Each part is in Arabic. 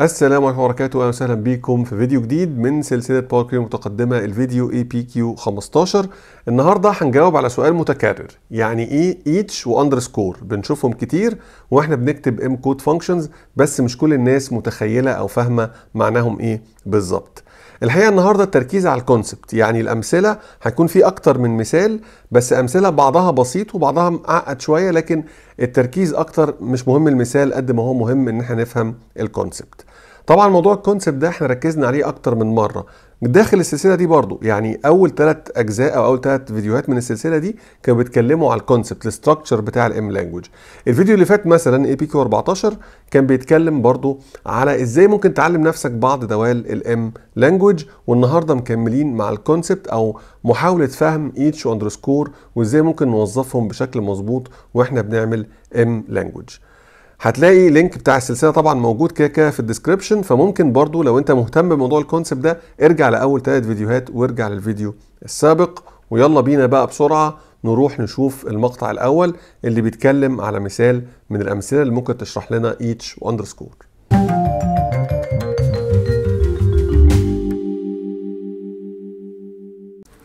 السلام عليكم ورحمه الله وبركاته وسهلا بيكم في فيديو جديد من سلسله باور كيو المتقدمه الفيديو اي بي كيو 15 النهارده هنجاوب على سؤال متكرر يعني ايه ايتش واندرسكور بنشوفهم كتير واحنا بنكتب ام كود فانكشنز بس مش كل الناس متخيله او فاهمه معناهم ايه بالظبط الحقيقه النهارده التركيز على الكونسبت يعني الامثله هيكون في اكتر من مثال بس امثله بعضها بسيط وبعضها معقد شويه لكن التركيز اكتر مش مهم المثال قد ما هو مهم ان احنا نفهم الكونسبت طبعا موضوع الكونسبت ده احنا ركزنا عليه اكتر من مره داخل السلسله دي برضو يعني اول ثلاث اجزاء او اول ثلاث فيديوهات من السلسله دي كانوا بيتكلموا على الكونسبت الاستراكشر بتاع الام لانجوج الفيديو اللي فات مثلا اي بي كيو 14 كان بيتكلم برضو على ازاي ممكن تعلم نفسك بعض دوال الام لانجوج والنهارده مكملين مع الكونسبت او محاوله فهم ايتش اندرسكور وازاي ممكن نوظفهم بشكل مظبوط واحنا بنعمل ام لانجوج هتلاقي لينك بتاع السلسله طبعا موجود كده كده في الديسكربشن فممكن برضو لو انت مهتم بموضوع الكونسبت ده ارجع لاول ثلاث فيديوهات وارجع للفيديو السابق ويلا بينا بقى بسرعه نروح نشوف المقطع الاول اللي بيتكلم على مثال من الامثله اللي ممكن تشرح لنا each واندرسكور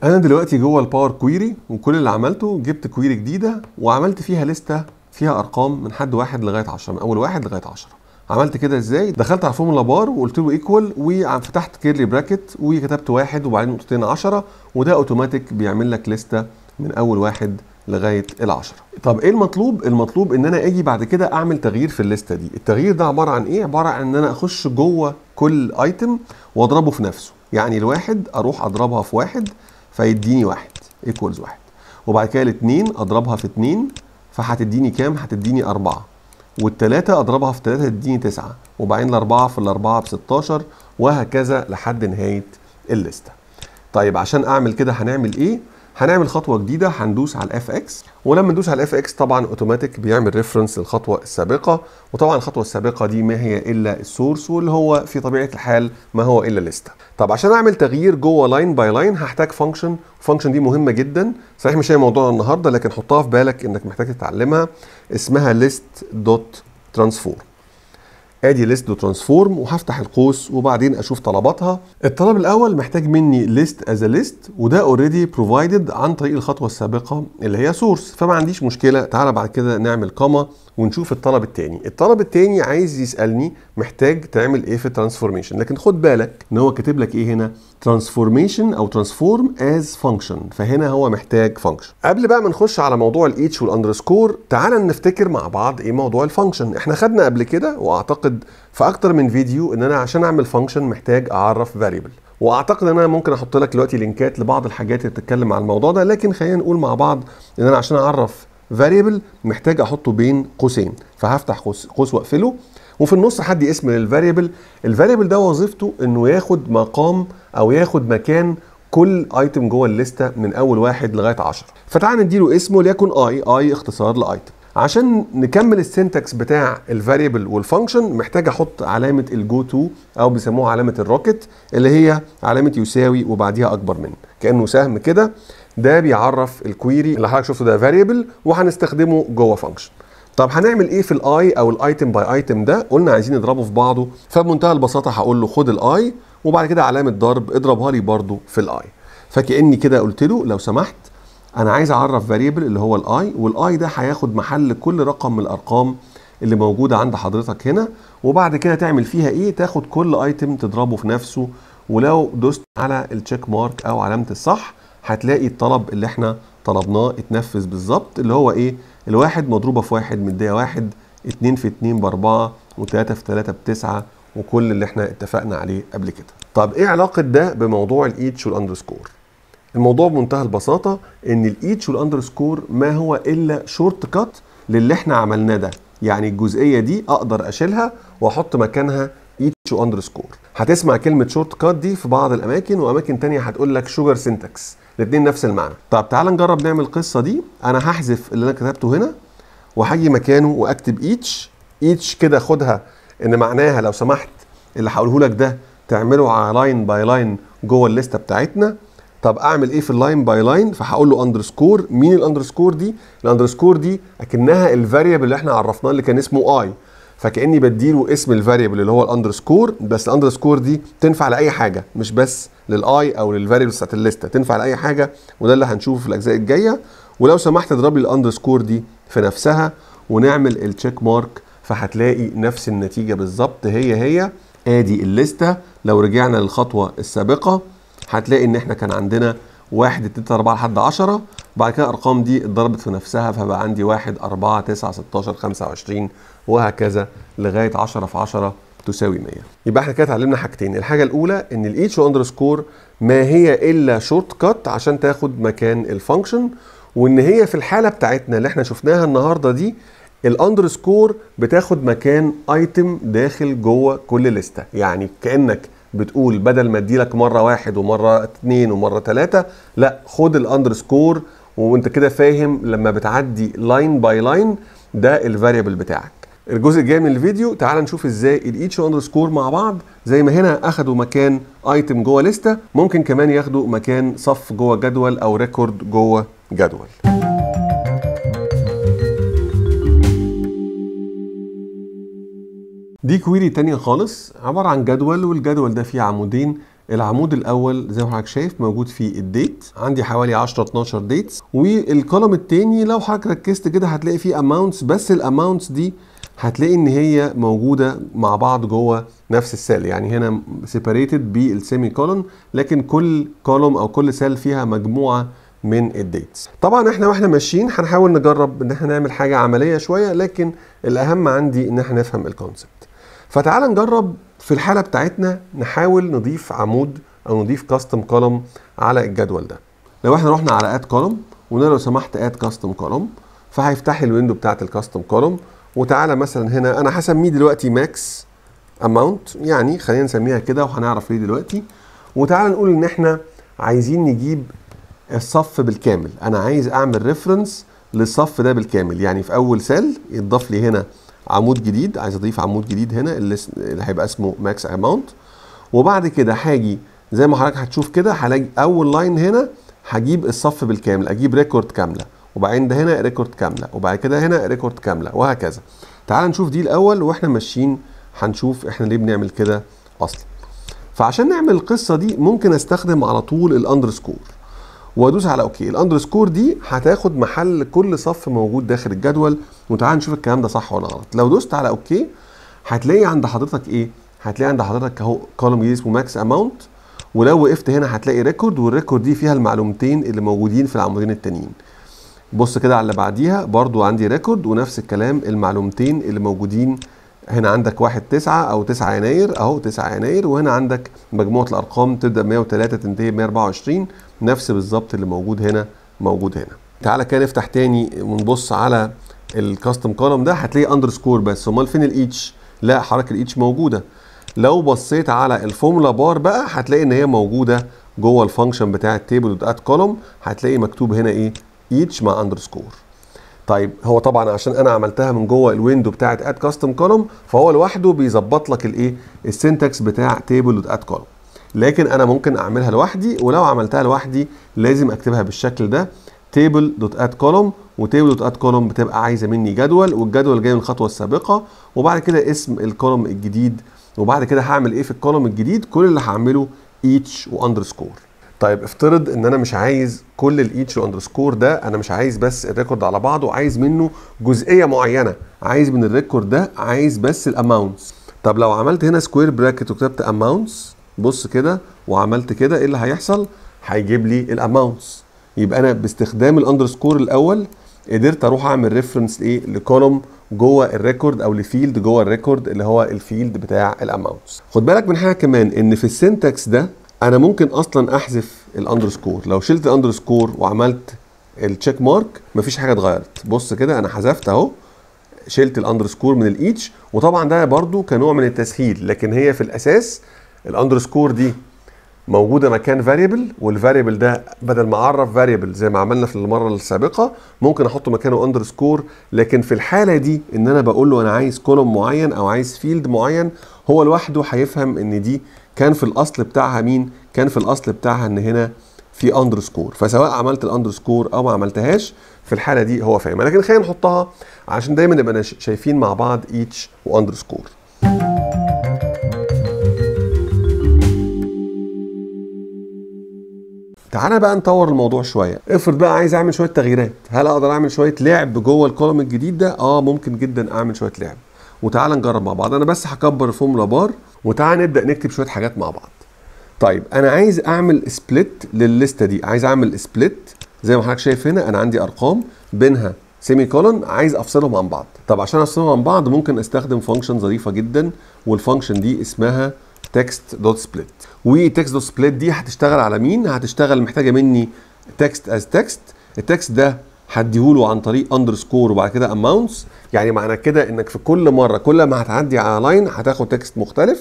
انا دلوقتي جوه الباور كويري وكل اللي عملته جبت كويري جديده وعملت فيها لسته فيها ارقام من حد واحد لغايه 10 من اول واحد لغايه 10 عملت كده ازاي دخلت على الفورمولا بار وقلت له ايكوال وفتحت كيرلي براكت وكتبت واحد وبعدين نقطتين 10 وده اوتوماتيك بيعمل لك لسته من اول واحد لغايه ال 10. طب ايه المطلوب المطلوب ان انا اجي بعد كده اعمل تغيير في الليسته دي التغيير ده عباره عن ايه عباره عن ان انا اخش جوه كل ايتم واضربه في نفسه يعني الواحد اروح اضربها في واحد فيديني واحد ايكوالز واحد وبعد كده الاثنين اضربها في اثنين فهتديني كام؟ هتديني 4 والتلاتة أضربها في تلاتة تديني تسعة وبعدين الأربعة في الأربعة 16 وهكذا لحد نهاية الليستة طيب عشان أعمل كده هنعمل إيه؟ هنعمل خطوه جديده هندوس على الاف اكس ولما ندوس على الاف اكس طبعا اوتوماتيك بيعمل ريفرنس للخطوه السابقه وطبعا الخطوه السابقه دي ما هي الا السورس واللي هو في طبيعه الحال ما هو الا لسته طب عشان اعمل تغيير جوه لاين باي لاين هحتاج فانكشن الفانكشن دي مهمه جدا صحيح مش هي موضوعنا النهارده لكن حطها في بالك انك محتاج تتعلمها اسمها list.transform ادي ليست ترانسفورم وهفتح القوس وبعدين اشوف طلباتها الطلب الاول محتاج مني ليست از ليست وده اوريدي بروفايدد عن طريق الخطوه السابقه اللي هي سورس فما عنديش مشكله تعالى بعد كده نعمل كوما ونشوف الطلب التاني الطلب التاني عايز يسالني محتاج تعمل ايه في الترانسفورميشن لكن خد بالك ان هو كاتب لك ايه هنا ترانسفورميشن او ترانسفورم از فانكشن فهنا هو محتاج فانكشن قبل بقى ما نخش على موضوع الاتش والاندرسكور تعال نفتكر مع بعض ايه موضوع الفانكشن احنا خدنا قبل كده واعتقد في اكتر من فيديو ان انا عشان اعمل فانكشن محتاج اعرف فاريبل واعتقد ان انا ممكن احط لك دلوقتي لينكات لبعض الحاجات اللي بتتكلم عن الموضوع ده لكن خلينا نقول مع بعض ان انا عشان اعرف فاريبل محتاج احطه بين قوسين فهفتح قوس, قوس واقفله وفي النص حد اسم للفاريبل الفاريبل ده وظيفته انه ياخد مقام او ياخد مكان كل ايتم جوه الليسته من اول واحد لغايه 10 فتعال نديله اسمه ليكن اي اي اختصار لايتم عشان نكمل السنتكس بتاع الفاريبل والفانكشن محتاج احط علامه الجو تو او بيسموها علامه الروكت اللي هي علامه يساوي وبعديها اكبر من كانه سهم كده ده بيعرف الكويري اللي حضرتك شفته ده فاريبل وهنستخدمه جوه فانكشن طب هنعمل ايه في الاي او الايتم باي ايتم ده قلنا عايزين نضربه في بعضه فبمنتهى البساطه هقول له خد الاي وبعد كده علامه ضرب اضربها لي برده في الاي فكاني كده قلت له لو سمحت انا عايز اعرف فاريبل اللي هو الاي والاي ده هياخد محل كل رقم من الارقام اللي موجوده عند حضرتك هنا وبعد كده تعمل فيها ايه تاخد كل ايتم تضربه في نفسه ولو دوست على التشيك مارك او علامه الصح هتلاقي الطلب اللي احنا طلبناه اتنفذ بالظبط اللي هو ايه الواحد مضروبه في واحد مديه واحد اتنين في اتنين باربعه وتلاته في تلاته بتسعه وكل اللي احنا اتفقنا عليه قبل كده. طب ايه علاقه ده بموضوع الايتش والاندرسكور؟ الموضوع بمنتهى البساطه ان الايتش والاندرسكور ما هو الا شورت كات للي احنا عملناه ده، يعني الجزئيه دي اقدر اشيلها واحط مكانها ايتش واندرسكور. هتسمع كلمه شورت كات دي في بعض الاماكن واماكن تانية هتقول لك شوجر سنتكس. الاثنين نفس المعنى طب تعال نجرب نعمل القصه دي انا هحذف اللي انا كتبته هنا وهاجي مكانه واكتب ايتش ايتش كده خدها ان معناها لو سمحت اللي هقوله لك ده تعمله على لاين باي لاين جوه الليسته بتاعتنا طب اعمل ايه في اللاين باي لاين فهقول له اندرسكور مين الاندرسكور دي الاندرسكور دي اكنها الفاريبل اللي احنا عرفناه اللي كان اسمه اي فكاني بديله اسم الفاريبل اللي هو الاندرسكور بس الاندرسكور دي تنفع لاي حاجه مش بس للاي او للفاريبلز بتاعت الليسته تنفع لاي حاجه وده اللي هنشوفه في الاجزاء الجايه ولو سمحت اضرب لي الاندرسكور دي في نفسها ونعمل التشيك مارك فهتلاقي نفس النتيجه بالظبط هي هي ادي الليسته لو رجعنا للخطوه السابقه هتلاقي ان احنا كان عندنا 1 2 3 4 لحد 10 بعد كده الارقام دي اتضربت في نفسها فبقى عندي 1 4 9 16 25 وهكذا لغايه 10 في 10 تساوي 100 يبقى احنا كده اتعلمنا حاجتين الحاجه الاولى ان اندر سكور ما هي الا شورت كات عشان تاخد مكان الفانكشن وان هي في الحاله بتاعتنا اللي احنا شفناها النهارده دي الاندرسكور بتاخد مكان ايتم داخل جوه كل لسته يعني كانك بتقول بدل ما اديلك مره واحد ومره اتنين ومره تلاته لا خد الاندرسكور وانت كده فاهم لما بتعدي لاين باي لاين ده الفاريبل بتاعك الجزء الجاي من الفيديو تعال نشوف ازاي الايتش اندرسكور مع بعض زي ما هنا اخدوا مكان ايتم جوه لسته ممكن كمان ياخدوا مكان صف جوه جدول او ريكورد جوه جدول دي كويري تانية خالص عبارة عن جدول والجدول ده فيه عمودين العمود الاول زي ما حضرتك شايف موجود فيه الديت عندي حوالي 10 12 ديتس والكولوم التاني لو حضرتك ركزت كده هتلاقي فيه اماونتس بس الاماونتس دي هتلاقي ان هي موجوده مع بعض جوه نفس السيل يعني هنا سيباريتد بالسيمي كولون لكن كل كولوم او كل سيل فيها مجموعه من الديتس طبعا احنا واحنا ماشيين هنحاول نجرب ان احنا نعمل حاجه عمليه شويه لكن الاهم عندي ان احنا نفهم الكونسبت فتعال نجرب في الحاله بتاعتنا نحاول نضيف عمود او نضيف كاستم كولوم على الجدول ده لو احنا رحنا على اد كولوم وقلنا لو سمحت اد كاستم كولوم فهيفتح لي الويندو بتاعت الكاستم كولوم وتعالى مثلا هنا انا هسميه دلوقتي ماكس اماونت يعني خلينا نسميها كده وهنعرف ليه دلوقتي وتعالى نقول ان احنا عايزين نجيب الصف بالكامل انا عايز اعمل ريفرنس للصف ده بالكامل يعني في اول سيل يتضاف لي هنا عمود جديد عايز اضيف عمود جديد هنا اللي هيبقى اسمه ماكس اماونت وبعد كده هاجي زي ما حضرتك هتشوف كده هلاقي اول لاين هنا هجيب الصف بالكامل اجيب ريكورد كامله وبعدين ده هنا ريكورد كامله وبعد كده هنا ريكورد كامله وهكذا تعال نشوف دي الاول واحنا ماشيين هنشوف احنا ليه بنعمل كده اصلا فعشان نعمل القصه دي ممكن استخدم على طول الاندرسكور وادوس على اوكي الاندرسكور دي هتاخد محل كل صف موجود داخل الجدول وتعال نشوف الكلام ده صح ولا غلط لو دوست على اوكي هتلاقي عند حضرتك ايه هتلاقي عند حضرتك اهو كولوم جديد اسمه ماكس اماونت ولو وقفت هنا هتلاقي ريكورد والريكورد دي فيها المعلومتين اللي موجودين في العمودين التانيين بص كده على اللي بعديها برضو عندي ريكورد ونفس الكلام المعلومتين اللي موجودين هنا عندك واحد تسعة أو تسعة يناير أهو تسعة يناير وهنا عندك مجموعة الأرقام تبدأ 103 تنتهي 124 نفس بالظبط اللي موجود هنا موجود هنا تعالى كده نفتح تاني ونبص على الكاستم كولوم ده هتلاقي اندرسكور بس امال فين الاتش لا حركه الاتش موجوده لو بصيت على الفورمولا بار بقى هتلاقي ان هي موجوده جوه الفانكشن بتاع التيبل دوت كولوم هتلاقي مكتوب هنا ايه each مع اندرسكور طيب هو طبعا عشان انا عملتها من جوه الويندو بتاعت اد كاستم كولوم فهو لوحده بيظبط لك الايه السنتكس بتاع تيبل اد كولوم لكن انا ممكن اعملها لوحدي ولو عملتها لوحدي لازم اكتبها بالشكل ده تيبل دوت اد كولوم وتيبل دوت اد كولوم بتبقى عايزه مني جدول والجدول جاي من الخطوه السابقه وبعد كده اسم الكولوم الجديد وبعد كده هعمل ايه في الكولوم الجديد كل اللي هعمله ايتش واندرسكور طيب افترض ان انا مش عايز كل الايتش اندرسكور ده انا مش عايز بس الريكورد على بعضه عايز منه جزئيه معينه عايز من الريكورد ده عايز بس الاماونتس طب لو عملت هنا سكوير براكت وكتبت اماونتس بص كده وعملت كده ايه اللي هيحصل هيجيب لي الاماونتس يبقى انا باستخدام الاندرسكور الاول قدرت اروح اعمل ريفرنس لايه لكولوم جوه الريكورد او لفيلد جوه الريكورد اللي هو الفيلد بتاع الاماونتس خد بالك من حاجه كمان ان في السنتكس ده انا ممكن اصلا احذف الاندرسكور لو شلت الاندرسكور وعملت التشيك مارك مفيش حاجه اتغيرت بص كده انا حذفت اهو شلت الاندرسكور من الايتش وطبعا ده برضو كنوع من التسهيل لكن هي في الاساس الاندرسكور دي موجوده مكان فاريبل والفاريبل ده بدل ما اعرف فاريبل زي ما عملنا في المره السابقه ممكن احط مكانه اندرسكور لكن في الحاله دي ان انا بقول له انا عايز كولوم معين او عايز فيلد معين هو لوحده هيفهم ان دي كان في الاصل بتاعها مين كان في الاصل بتاعها ان هنا في اندرسكور فسواء عملت الاندرسكور او ما عملتهاش في الحاله دي هو فاهمها لكن خلينا نحطها عشان دايما نبقى شايفين مع بعض ايتش واندرسكور تعالى بقى نطور الموضوع شويه افرض بقى عايز اعمل شويه تغييرات هل اقدر اعمل شويه لعب جوه الكولوم الجديد ده اه ممكن جدا اعمل شويه لعب وتعالى نجرب مع بعض انا بس هكبر الفورمولا بار وتعال نبدا نكتب شويه حاجات مع بعض طيب انا عايز اعمل سبلت للليسته دي عايز اعمل سبلت زي ما حضرتك شايف هنا انا عندي ارقام بينها سيمي كولون عايز افصلهم عن بعض طب عشان افصلهم عن بعض ممكن استخدم فانكشن ظريفه جدا والفانكشن دي اسمها تكست دوت سبليت وتكست دوت سبليت دي هتشتغل على مين هتشتغل محتاجه مني تكست از تكست التكست ده هديهوله عن طريق اندرسكور وبعد كده اماونتس يعني معنى كده انك في كل مره كل ما هتعدي على لاين هتاخد تكست مختلف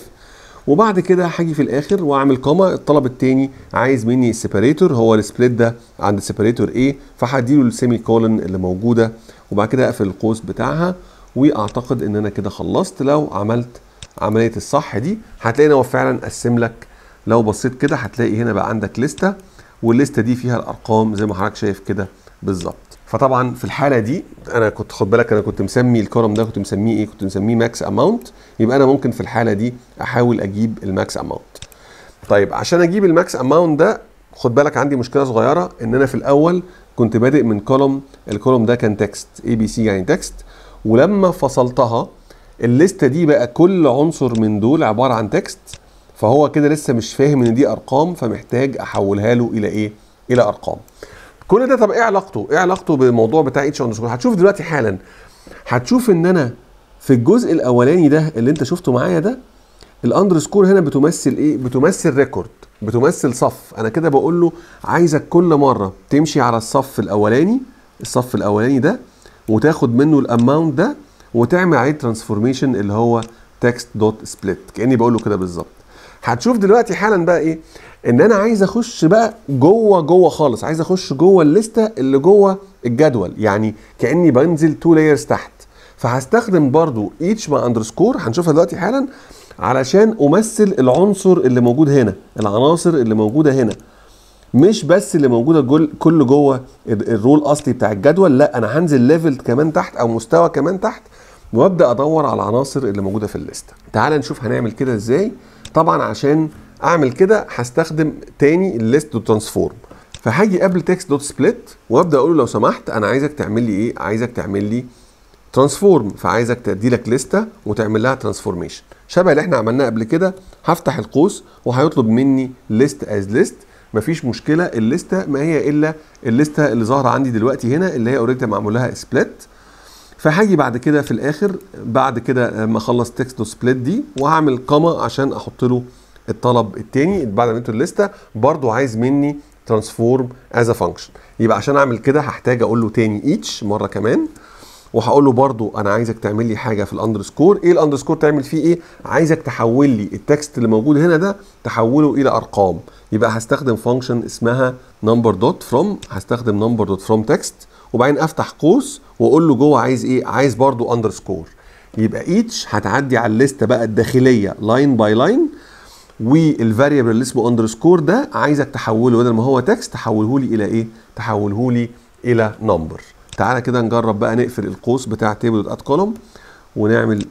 وبعد كده هاجي في الاخر واعمل كوما الطلب الثاني عايز مني السيبريتور هو السبليت ده عند السيبريتور ايه فهديله السيمي كولن اللي موجوده وبعد كده اقفل القوس بتاعها واعتقد ان انا كده خلصت لو عملت عمليه الصح دي هتلاقي ان هو فعلا قسم لك لو بصيت كده هتلاقي هنا بقى عندك لسته والليسته دي فيها الارقام زي ما حضرتك شايف كده بالظبط فطبعا في الحاله دي انا كنت خد بالك انا كنت مسمي الكرم ده كنت مسميه ايه كنت مسميه ماكس اماونت يبقى انا ممكن في الحاله دي احاول اجيب الماكس اماونت طيب عشان اجيب الماكس اماونت ده خد بالك عندي مشكله صغيره ان انا في الاول كنت بادئ من كولوم الكولوم ده كان تكست اي بي سي يعني تكست ولما فصلتها الليسته دي بقى كل عنصر من دول عباره عن تكست فهو كده لسه مش فاهم ان دي ارقام فمحتاج احولها له الى ايه الى ارقام كل ده طب ايه علاقته؟ ايه علاقته بالموضوع بتاع اتش اندرسكور؟ هتشوف دلوقتي حالا هتشوف ان انا في الجزء الاولاني ده اللي انت شفته معايا ده الاندرسكور هنا بتمثل ايه؟ بتمثل ريكورد بتمثل صف انا كده بقول له عايزك كل مره تمشي على الصف الاولاني الصف الاولاني ده وتاخد منه الاماونت ده وتعمل عليه ترانسفورميشن اللي هو تكست دوت سبليت كاني بقول له كده بالظبط هتشوف دلوقتي حالا بقى ايه ان انا عايز اخش بقى جوه جوه خالص عايز اخش جوه الليسته اللي جوه الجدول يعني كاني بنزل تو لايرز تحت فهستخدم برضو each مع اندرسكور هنشوفها دلوقتي حالا علشان امثل العنصر اللي موجود هنا العناصر اللي موجوده هنا مش بس اللي موجوده جل كل جوه الرول الاصلي بتاع الجدول لا انا هنزل ليفل كمان تحت او مستوى كمان تحت وابدا ادور على العناصر اللي موجوده في الليسته تعال نشوف هنعمل كده ازاي طبعا عشان اعمل كده هستخدم تاني الليست دوت ترانسفورم فهاجي قبل تكست دوت سبليت وابدا اقول له لو سمحت انا عايزك تعمل لي ايه عايزك تعمل لي ترانسفورم فعايزك تدي لك لسته وتعمل لها ترانسفورميشن شبه اللي احنا عملناه قبل كده هفتح القوس وهيطلب مني ليست از ليست مفيش مشكله الليسته ما هي الا الليسته اللي ظاهره عندي دلوقتي هنا اللي هي اوريدي معمول لها سبليت فهاجي بعد كده في الاخر بعد كده ما اخلص تكست دوت سبليت دي وهعمل كوما عشان احط له الطلب الثاني بعد ما عملت الليسته برضو عايز مني ترانسفورم از ا فانكشن يبقى عشان اعمل كده هحتاج اقول له تاني ايتش مره كمان وهقول له برضو انا عايزك تعمل لي حاجه في الاندرسكور ايه الاندرسكور تعمل فيه ايه عايزك تحول لي التكست اللي موجود هنا ده تحوله الى ارقام يبقى هستخدم فانكشن اسمها نمبر دوت فروم هستخدم نمبر دوت فروم تكست وبعدين افتح قوس واقول له جوه عايز ايه عايز برضو اندرسكور يبقى ايتش هتعدي على الليسته بقى الداخليه لاين باي لاين والفاريبل اللي اسمه اندرسكور ده عايزك تحوله بدل ما هو تكست تحوله لي الى ايه؟ تحوله لي الى نمبر. تعالى كده نجرب بقى نقفل القوس بتاع تيبل دوت كولوم ونعمل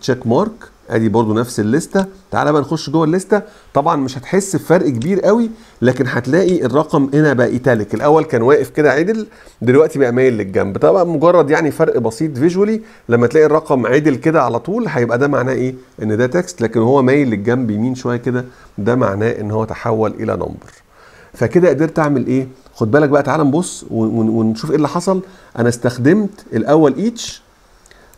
تشيك مارك ادي برضو نفس الليسته تعالى بقى نخش جوه الليسته طبعا مش هتحس بفرق كبير قوي لكن هتلاقي الرقم هنا بقى ايتاليك الاول كان واقف كده عدل دلوقتي بقى مايل للجنب طبعا مجرد يعني فرق بسيط فيجولي لما تلاقي الرقم عدل كده على طول هيبقى ده معناه ايه ان ده تكست لكن هو مايل للجنب يمين شويه كده ده معناه ان هو تحول الى نمبر فكده قدرت اعمل ايه خد بالك بقى تعالى نبص ونشوف ايه اللي حصل انا استخدمت الاول ايتش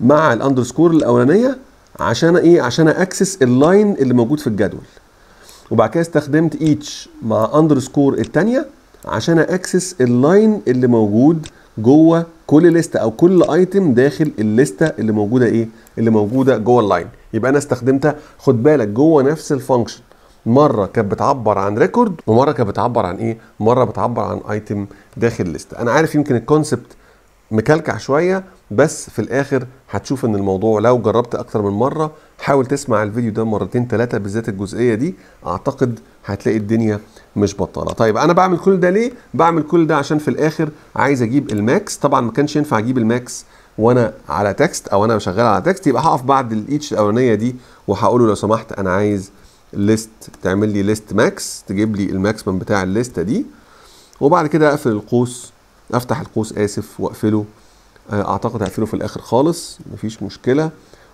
مع الاندرسكور الاولانيه عشان ايه عشان اكسس اللاين اللي موجود في الجدول وبعد كده استخدمت ايتش مع اندرسكور الثانيه عشان اكسس اللاين اللي موجود جوه كل لسته او كل ايتم داخل الليسته اللي موجوده ايه اللي موجوده جوه اللاين يبقى انا استخدمتها خد بالك جوه نفس الفانكشن مره كانت بتعبر عن ريكورد ومره كانت بتعبر عن ايه مره بتعبر عن ايتم داخل الليسته انا عارف يمكن الكونسبت مكلكع شويه بس في الاخر هتشوف ان الموضوع لو جربت اكتر من مره حاول تسمع الفيديو ده مرتين ثلاثه بالذات الجزئيه دي اعتقد هتلاقي الدنيا مش بطاله طيب انا بعمل كل ده ليه بعمل كل ده عشان في الاخر عايز اجيب الماكس طبعا ما كانش ينفع اجيب الماكس وانا على تكست او انا شغال على تكست يبقى هقف بعد الايتش الاولانيه دي وهقول له لو سمحت انا عايز ليست تعمل لي ليست ماكس تجيب لي الماكسيمم بتاع الليسته دي وبعد كده اقفل القوس افتح القوس اسف واقفله آه، اعتقد هقفله في الاخر خالص مفيش مشكله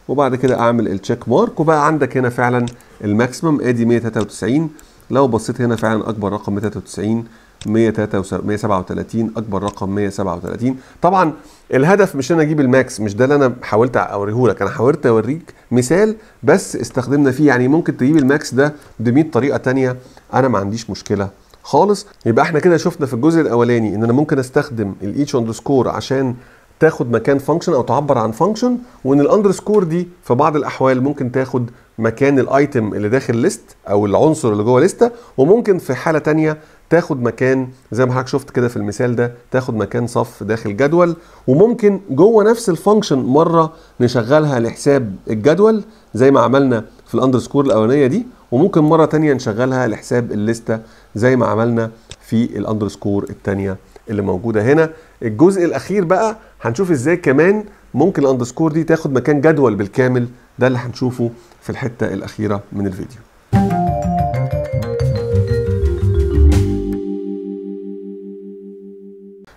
وبعد كده اعمل التشيك مارك وبقى عندك هنا فعلا الماكسيمم ادي 193 لو بصيت هنا فعلا اكبر رقم 193 137 اكبر رقم 137 طبعا الهدف مش انا اجيب الماكس مش ده اللي انا حاولت اوريه لك انا حاولت اوريك مثال بس استخدمنا فيه يعني ممكن تجيب الماكس ده ب 100 طريقه ثانيه انا ما عنديش مشكله خالص يبقى احنا كده شفنا في الجزء الاولاني ان انا ممكن استخدم الايتش اندرسكور عشان تاخد مكان فانكشن او تعبر عن فانكشن وان الاندرسكور دي في بعض الاحوال ممكن تاخد مكان الايتم اللي داخل ليست او العنصر اللي جوه ليستة وممكن في حاله تانية تاخد مكان زي ما حضرتك شفت كده في المثال ده تاخد مكان صف داخل جدول وممكن جوه نفس الفانكشن مره نشغلها لحساب الجدول زي ما عملنا في الاندرسكور الاولانيه دي وممكن مره تانية نشغلها لحساب الليسته زي ما عملنا في الاندرسكور الثانيه اللي موجوده هنا الجزء الاخير بقى هنشوف ازاي كمان ممكن الاندرسكور دي تاخد مكان جدول بالكامل ده اللي هنشوفه في الحته الاخيره من الفيديو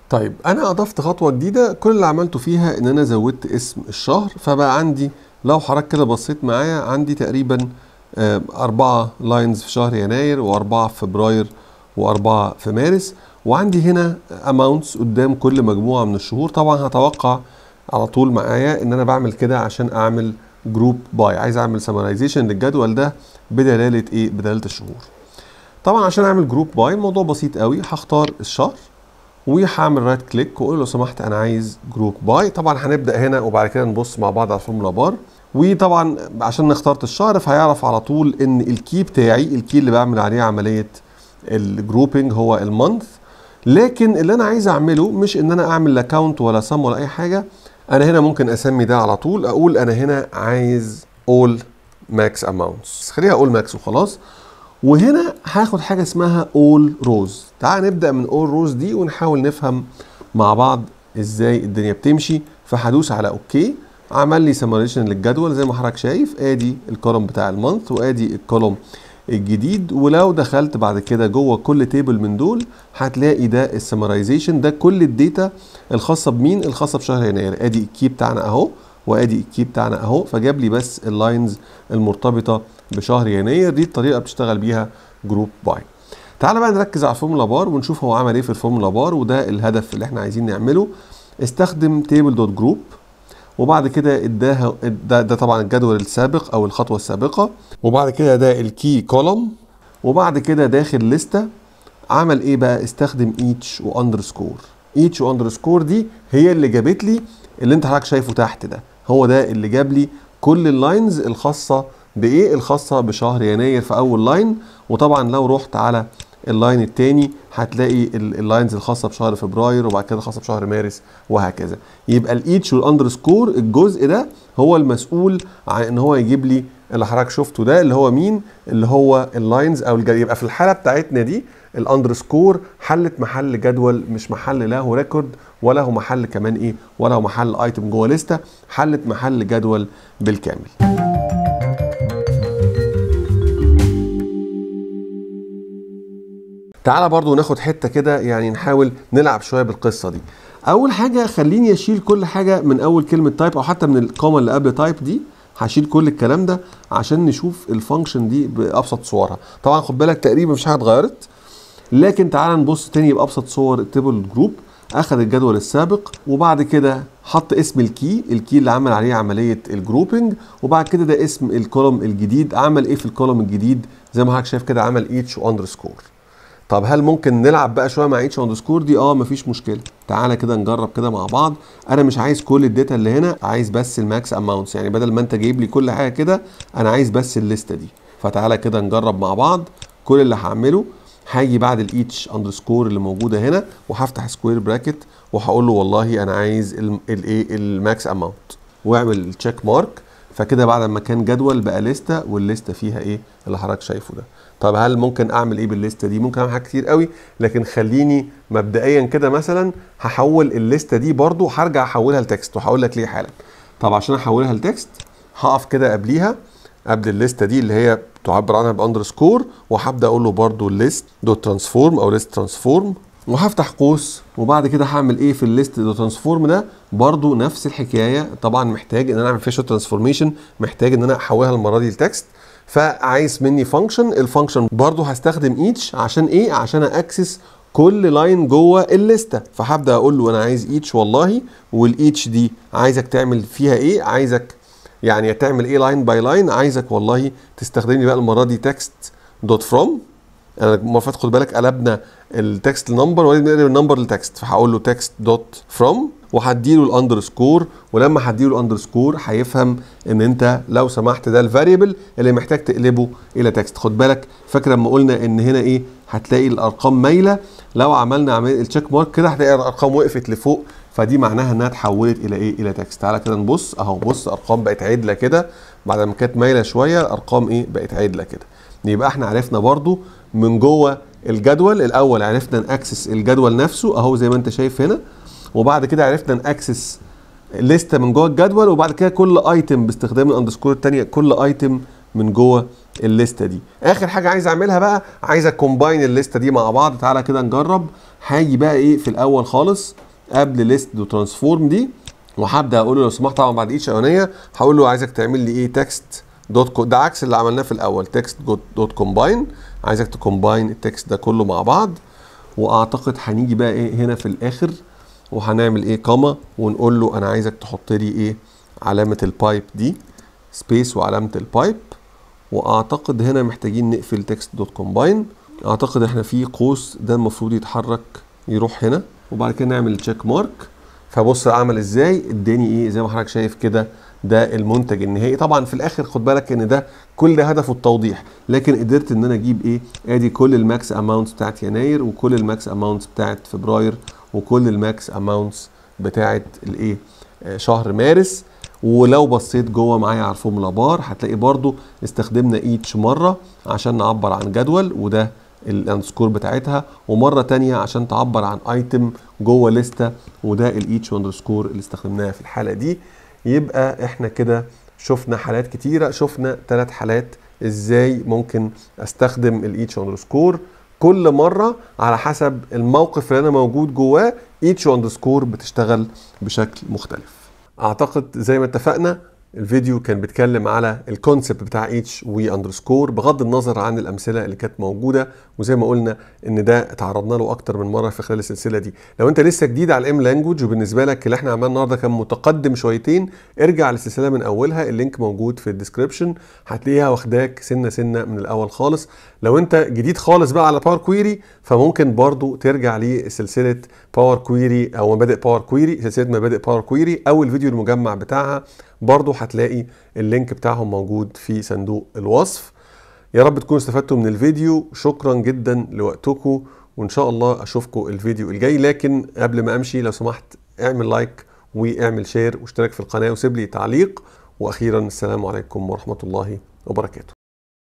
طيب انا اضفت خطوه جديده كل اللي عملته فيها ان انا زودت اسم الشهر فبقى عندي لو حضرتك كده بصيت معايا عندي تقريبا آه، أربعة لاينز في شهر يناير وأربعة في فبراير وأربعة في مارس وعندي هنا اماونتس قدام كل مجموعه من الشهور طبعا هتوقع على طول معايا ان انا بعمل كده عشان اعمل جروب باي عايز اعمل سمرايزيشن للجدول ده بدلاله ايه بدلاله الشهور طبعا عشان اعمل جروب باي الموضوع بسيط قوي هختار الشهر وهعمل رايت كليك واقول لو سمحت انا عايز جروب باي طبعا هنبدا هنا وبعد كده نبص مع بعض على الفورمولا بار وطبعا عشان اخترت الشهر فهيعرف على طول ان الكي بتاعي الكي اللي بعمل عليه عمليه الجروبنج هو المانث لكن اللي انا عايز اعمله مش ان انا اعمل لا كاونت ولا سم ولا اي حاجه انا هنا ممكن اسمي ده على طول اقول انا هنا عايز اول ماكس اماونتس خليها اول ماكس وخلاص وهنا هاخد حاجه اسمها اول روز تعال نبدا من اول روز دي ونحاول نفهم مع بعض ازاي الدنيا بتمشي فهدوس على اوكي عمل لي سمريشن للجدول زي ما حضرتك شايف ادي الكولوم بتاع المنث وادي الكولوم الجديد ولو دخلت بعد كده جوه كل تيبل من دول هتلاقي ده السمرايزيشن ده كل الداتا الخاصه بمين الخاصه بشهر يناير ادي الكي بتاعنا اهو وادي الكي بتاعنا اهو فجاب لي بس اللاينز المرتبطه بشهر يناير دي الطريقه بتشتغل بيها جروب باي تعال بقى نركز على الفورمولا بار ونشوف هو عمل ايه في الفورمولا بار وده الهدف اللي احنا عايزين نعمله استخدم تيبل دوت جروب وبعد كده اداها ده, ده طبعا الجدول السابق او الخطوه السابقه وبعد كده ده الكي كولوم وبعد كده داخل لسته عمل ايه بقى استخدم ايتش واندرسكور ايتش واندرسكور دي هي اللي جابت لي اللي انت حضرتك شايفه تحت ده هو ده اللي جاب لي كل اللاينز الخاصه بايه الخاصه بشهر يناير في اول لاين وطبعا لو رحت على اللاين التاني هتلاقي اللاينز الخاصه بشهر فبراير وبعد كده خاصه بشهر مارس وهكذا يبقى الايتش والاندرسكور الجزء ده هو المسؤول عن ان هو يجيب لي اللي حضرتك شفته ده اللي هو مين اللي هو اللاينز او الجدول يبقى في الحاله بتاعتنا دي الاندرسكور حلت محل جدول مش محل لا هو ريكورد ولا هو محل كمان ايه ولا هو محل ايتم جوه لسته حلت محل جدول بالكامل تعالى برضو ناخد حته كده يعني نحاول نلعب شويه بالقصه دي اول حاجه خليني اشيل كل حاجه من اول كلمه تايب او حتى من القامه اللي قبل تايب دي هشيل كل الكلام ده عشان نشوف الفانكشن دي بابسط صورها طبعا خد بالك تقريبا مفيش حاجه اتغيرت لكن تعالى نبص تاني بابسط صور التيبل جروب اخد الجدول السابق وبعد كده حط اسم الكي الكي اللي عمل عليه عمليه الجروبنج وبعد كده ده اسم الكولوم الجديد عمل ايه في الكولوم الجديد زي ما حضرتك شايف كده عمل اتش اندرسكور طب هل ممكن نلعب بقى شويه مع اتش اندرسكور دي اه مفيش مشكله تعالى كده نجرب كده مع بعض انا مش عايز كل الداتا اللي هنا عايز بس الماكس اماونتس يعني بدل ما انت جايب لي كل حاجه كده انا عايز بس الليسته دي فتعالى كده نجرب مع بعض كل اللي هعمله هاجي بعد الايتش اندرسكور اللي موجوده هنا وهفتح سكوير براكت وهقول له والله انا عايز الايه الماكس اماونت واعمل تشيك مارك فكده بعد ما كان جدول بقى لسته والليسته فيها ايه اللي حضرتك شايفه ده طب هل ممكن اعمل ايه بالليسته دي ممكن اعمل حاجات كتير قوي لكن خليني مبدئيا كده مثلا هحول الليسته دي برضو هرجع احولها لتكست وهقول لك ليه حالا طب عشان احولها لتكست هقف كده قبليها قبل الليسته دي اللي هي تعبر عنها باندرسكور وهبدا اقول له برضو ليست دوت ترانسفورم او ليست ترانسفورم وهفتح قوس وبعد كده هعمل ايه في الليست دوت ترانسفورم ده برضو نفس الحكايه طبعا محتاج ان انا اعمل فيها ترانسفورميشن محتاج ان انا احولها المره دي لتكست فعايز مني فانكشن الفانكشن برضو هستخدم ايتش عشان ايه عشان اكسس كل لاين جوه الليسته فهبدا اقول له انا عايز ايتش والله والايتش دي عايزك تعمل فيها ايه عايزك يعني تعمل ايه لاين باي لاين عايزك والله تستخدمي بقى المره دي تكست دوت فروم انا المفروض خد بالك قلبنا التكست لنمبر ونقلب النمبر لتكست فهقول له تكست دوت فروم وهديله الاندرسكور ولما هديله الاندرسكور هيفهم ان انت لو سمحت ده الفاريبل اللي محتاج تقلبه الى تكست خد بالك فاكر لما قلنا ان هنا ايه هتلاقي الارقام مايله لو عملنا عمليه التشيك مارك كده هتلاقي الارقام وقفت لفوق فدي معناها انها اتحولت الى ايه الى تكست تعالى كده نبص اهو بص ارقام بقت عدله كده بعد ما كانت مايله شويه الارقام ايه بقت عدله كده يبقى احنا عرفنا برضو من جوه الجدول الاول عرفنا ناكسس الجدول نفسه اهو زي ما انت شايف هنا وبعد كده عرفنا ناكسس لسته من جوه الجدول وبعد كده كل ايتم باستخدام الاندرسكور الثانيه كل ايتم من جوه الليسته دي اخر حاجه عايز اعملها بقى عايز اكومباين الليسته دي مع بعض تعالى كده نجرب هاجي بقى ايه في الاول خالص قبل ليست دو ترانسفورم دي وهبدا اقول له لو سمحت طبعا بعد ايتش اغنيه هقول له عايزك تعمل لي ايه تكست دوت كو ده عكس اللي عملناه في الاول تكست دوت كومباين عايزك تكومباين التكست ده كله مع بعض واعتقد هنيجي بقى ايه هنا في الاخر وهنعمل ايه كما ونقول له انا عايزك تحط لي ايه علامه البايب دي سبيس وعلامه البايب واعتقد هنا محتاجين نقفل تكست دوت كومباين اعتقد احنا في قوس ده المفروض يتحرك يروح هنا وبعد كده نعمل تشيك مارك فبص عمل ازاي اداني ايه زي ما حضرتك شايف كده ده المنتج النهائي طبعا في الاخر خد بالك ان ده كل ده هدفه التوضيح لكن قدرت ان انا اجيب ايه ادي كل الماكس اماونتس بتاعت يناير وكل الماكس اماونتس بتاعت فبراير وكل الماكس اماونتس بتاعه الايه شهر مارس ولو بصيت جوه معايا على الفورمولا بار هتلاقي برضو استخدمنا ايتش مره عشان نعبر عن جدول وده الاندسكور بتاعتها ومره تانية عشان تعبر عن ايتم جوه لسته وده الايتش اندرسكور اللي استخدمناها في الحاله دي يبقى احنا كده شفنا حالات كتيره شفنا ثلاث حالات ازاي ممكن استخدم الايتش اندرسكور كل مره على حسب الموقف اللي انا موجود جواه ايتش اندرسكور بتشتغل بشكل مختلف اعتقد زي ما اتفقنا الفيديو كان بيتكلم على الكونسبت بتاع اتش وي اندرسكور بغض النظر عن الامثله اللي كانت موجوده وزي ما قلنا ان ده اتعرضنا له اكتر من مره في خلال السلسله دي لو انت لسه جديد على الام لانجوج وبالنسبه لك اللي احنا عملناه النهارده كان متقدم شويتين ارجع للسلسله من اولها اللينك موجود في الديسكربشن هتلاقيها واخداك سنه سنه من الاول خالص لو انت جديد خالص بقى على باور كويري فممكن برضو ترجع لسلسله باور كويري او مبادئ باور كويري سلسله مبادئ باور كويري او الفيديو المجمع بتاعها برضو هتلاقي اللينك بتاعهم موجود في صندوق الوصف يا رب تكونوا استفدتوا من الفيديو شكرا جدا لوقتكم وان شاء الله اشوفكم الفيديو الجاي لكن قبل ما امشي لو سمحت اعمل لايك واعمل شير واشترك في القناه وسيب لي تعليق واخيرا السلام عليكم ورحمه الله وبركاته